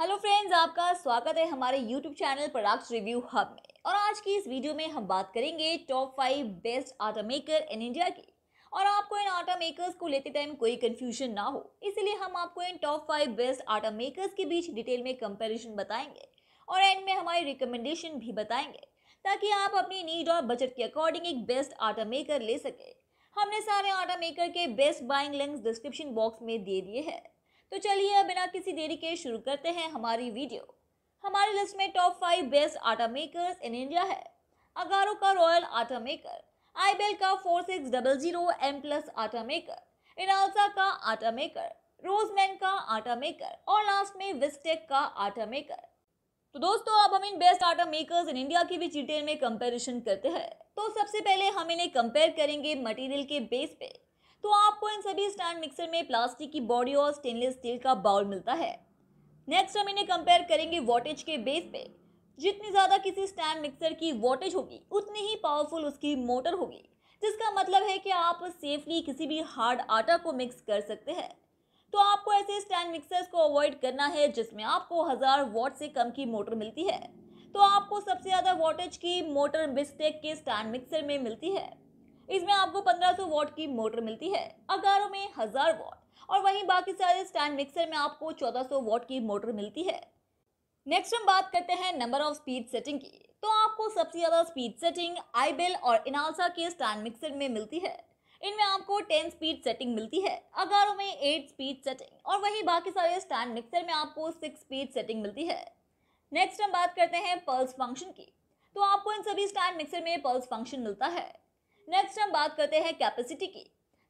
hello friends आपका स्वागत है हमारे YouTube channel products review hub में और आज की इस वीडियो में हम बात करेंगे top five best atta maker in India की और आपको इन आटा मेकर्स को लेते टाइम कोई कन्फ्यूजन ना हो इसलिए हम आपको इन top five best atta makers के बीच डिटेल में कंपेरिजन बताएंगे और एंड में हमारी रिकमेंडेशन भी बताएंगे ताकि आप अपनी नीड और बजट के अकॉर्डिंग एक बेस्ट आटा मेकर ले सकें हमने सारे आटा मेकर के best buying links description box में दे दिए हैं तो चलिए बिना किसी देरी के शुरू करते हैं हमारी वीडियो हमारे लिस्ट में top five best atta makers in India है अगारो का रॉयल आटा मेकर आईबेल का four six double zero M plus atta maker Inalsa का आटा मेकर रोजमैन का आटा मेकर और लास्ट में विस्टेक का आटा मेकर तो दोस्तों अब हम इन best atta makers in India की भी डिटेल में कंपैरिजन करते हैं तो सबसे पहले हम इन्हें कंपेयर करेंगे मटेरियल के बेस पे तो आपको इन सभी स्टैंड मिक्सर में प्लास्टिक की बॉडी और स्टेनलेस स्टील का बाउल मिलता है नेक्स्ट हम इन्हें कंपेयर करेंगे वोटेज के बेस पे जितनी ज़्यादा किसी स्टैंड मिक्सर की वोटेज होगी उतनी ही पावरफुल उसकी मोटर होगी जिसका मतलब है कि आप सेफली किसी भी हार्ड आटा को मिक्स कर सकते हैं तो आपको ऐसे स्टैंड मिक्सर्स को अवॉइड करना है जिसमें आपको हज़ार वॉट से कम की मोटर मिलती है तो आपको सबसे ज़्यादा वोटेज की मोटर बिस्टेक के स्टैंड मिक्सर में मिलती है इसमें आपको 1500 वॉट की मोटर मिलती है अगारों में हज़ार वॉट और वहीं बाकी सारे स्टैंड मिक्सर में आपको 1400 वॉट की मोटर मिलती है नेक्स्ट हम बात करते हैं नंबर ऑफ स्पीड सेटिंग की तो आपको सबसे ज़्यादा स्पीड सेटिंग आईबेल और इनालसा के स्टैंड मिक्सर में मिलती है इनमें आपको 10 स्पीड सेटिंग मिलती है अगारों में 8 स्पीड सेटिंग और वहीं बाकी सारे स्टैंड मिक्सर में आपको 6 स्पीड सेटिंग मिलती है नेक्स्ट हम बात करते हैं पल्स फंक्शन की तो आपको इन सभी स्टैंड मिक्सर में पल्स फंक्शन मिलता है नेक्स्ट हम बात करते हैं कैपेसिटी की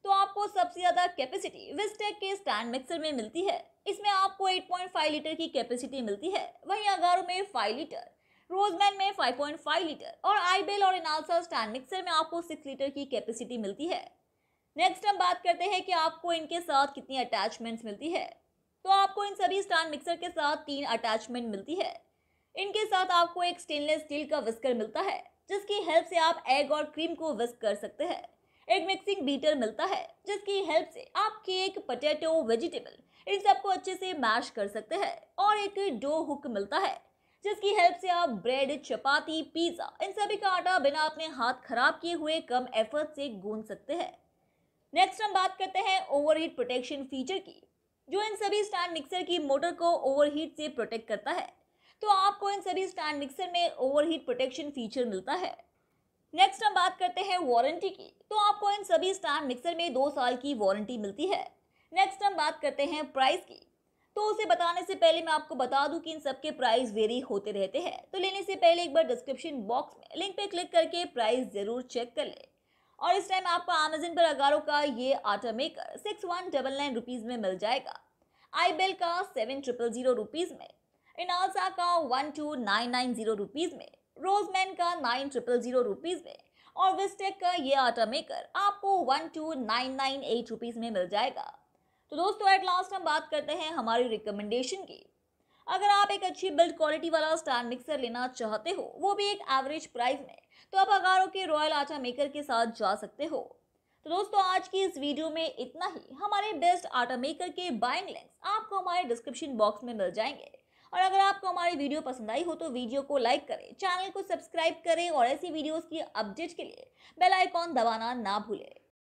तो आपको सबसे ज़्यादा कैपेसिटी विस्टेक के स्टैंड मिक्सर में मिलती है इसमें आपको 8.5 लीटर की कैपेसिटी मिलती है वहीं अगारो में 5 लीटर रोजमैन में 5.5 लीटर और आईबेल और इनालसा स्टैंड मिक्सर में आपको 6 लीटर की कैपेसिटी मिलती है नेक्स्ट हम बात करते हैं कि आपको इनके साथ कितनी अटैचमेंट्स मिलती है तो आपको इन सभी स्टैंड मिक्सर के साथ तीन अटैचमेंट मिलती है इनके साथ आपको एक स्टेनलेस स्टील का विस्कर मिलता है जिसकी हेल्प से आप एग और क्रीम को विस्क कर सकते हैं एक मिक्सिंग बीटर मिलता है जिसकी हेल्प से आप केक पटेटो वेजिटेबल इन सबको अच्छे से मैश कर सकते हैं और एक डो हुक मिलता है जिसकी हेल्प से आप ब्रेड चपाती पिज़्ज़ा इन सभी का आटा बिना अपने हाथ खराब किए हुए कम एफर्ट से गूंद सकते हैं नेक्स्ट हम बात करते हैं ओवरहीट प्रोटेक्शन फीचर की जो इन सभी स्टैंड मिक्सर की मोटर को ओवरहीट से प्रोटेक्ट करता है तो आपको इन सभी स्टैंड मिक्सर में ओवरहीट प्रोटेक्शन फीचर मिलता है नेक्स्ट हम बात करते हैं वारंटी की तो आपको इन सभी स्टैंड मिक्सर में दो साल की वारंटी मिलती है नेक्स्ट हम बात करते हैं प्राइस की तो उसे बताने से पहले मैं आपको बता दूं कि इन सब के प्राइस वेरी होते रहते हैं तो लेने से पहले एक बार डिस्क्रिप्शन बॉक्स में लिंक पे क्लिक करके प्राइस ज़रूर चेक कर लें और इस टाइम आपको अमेजन पर अगारों का ये atta maker six one double nine rupees में मिल जाएगा आई बेल का सेवन ट्रिपल जीरो रुपीज़ में इनालसा का one two nine nine zero rupees में रोजमैन का नाइन ट्रिपल जीरो रुपीज़ में और विस्टेक का ये आटा मेकर आपको one two nine nine eight rupees में मिल जाएगा तो दोस्तों एट लास्ट हम बात करते हैं हमारी रिकमेंडेशन की अगर आप एक अच्छी बिल्ड क्वालिटी वाला स्टैंड मिक्सर लेना चाहते हो वो भी एक एवरेज प्राइस में तो आप अगारों के रॉयल आटा मेकर के साथ जा सकते हो तो दोस्तों आज की इस वीडियो में इतना ही हमारे बेस्ट आटा मेकर के बाइंग लिंक्स आपको हमारे डिस्क्रिप्शन बॉक्स में मिल जाएंगे और अगर आपको हमारी वीडियो पसंद आई हो तो वीडियो को लाइक करें चैनल को सब्सक्राइब करें और ऐसी वीडियोज़ की अपडेट के लिए बेल आइकॉन दबाना ना भूलें